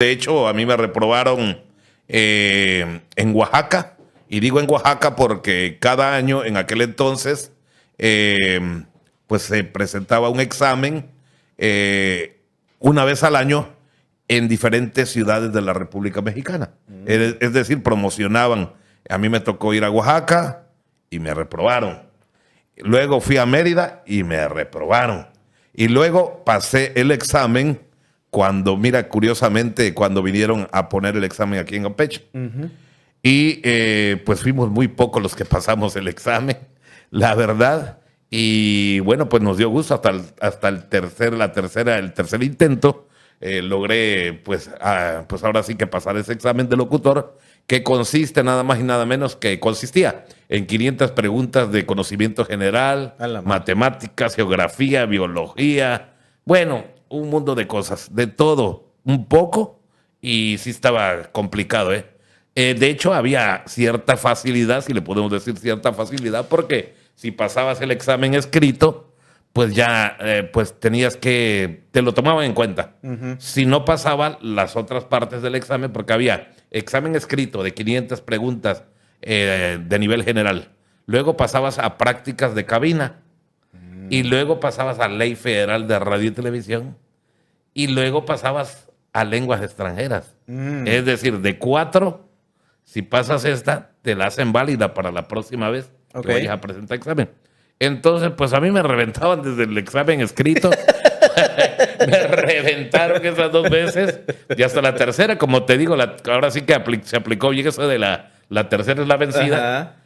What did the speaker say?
De hecho, a mí me reprobaron eh, en Oaxaca. Y digo en Oaxaca porque cada año, en aquel entonces, eh, pues se presentaba un examen eh, una vez al año en diferentes ciudades de la República Mexicana. Mm. es, decir, promocionaban. A mí me tocó ir a Oaxaca y me reprobaron. Luego fui a Mérida y me reprobaron. Y luego pasé el examen cuando, mira, curiosamente, cuando vinieron a poner el examen aquí en Campeche. Y eh, pues fuimos muy pocos los que pasamos el examen, la verdad. Y bueno, pues nos dio gusto hasta el, hasta el tercer, la tercera, el tercer intento. Eh, logré, pues, ah, pues ahora sí que pasar ese examen de locutor, que consiste nada más y nada menos que consistía en 500 preguntas de conocimiento general, matemáticas, geografía, biología, bueno, un mundo de cosas, de todo, un poco, y sí estaba complicado, ¿eh? ¿eh? de hecho, había cierta facilidad, si le podemos decir cierta facilidad, porque si pasabas el examen escrito, pues ya eh, pues tenías que, te lo tomaban en cuenta. Si no pasaban las otras partes del examen, porque había examen escrito de 500 preguntas eh, de nivel general, luego pasabas a prácticas de cabina, mm. y luego pasabas a Ley Federal de Radio y Televisión y luego pasabas a lenguas extranjeras. Mm. Es decir, de cuatro, si pasas esta, te la hacen válida para la próxima vez que vayas a presentar examen. Entonces, pues a mí me reventaban desde el examen escrito. me reventaron esas dos veces y hasta la tercera, como te digo, la, ahora sí que se aplicó bien eso de la, la tercera es la vencida.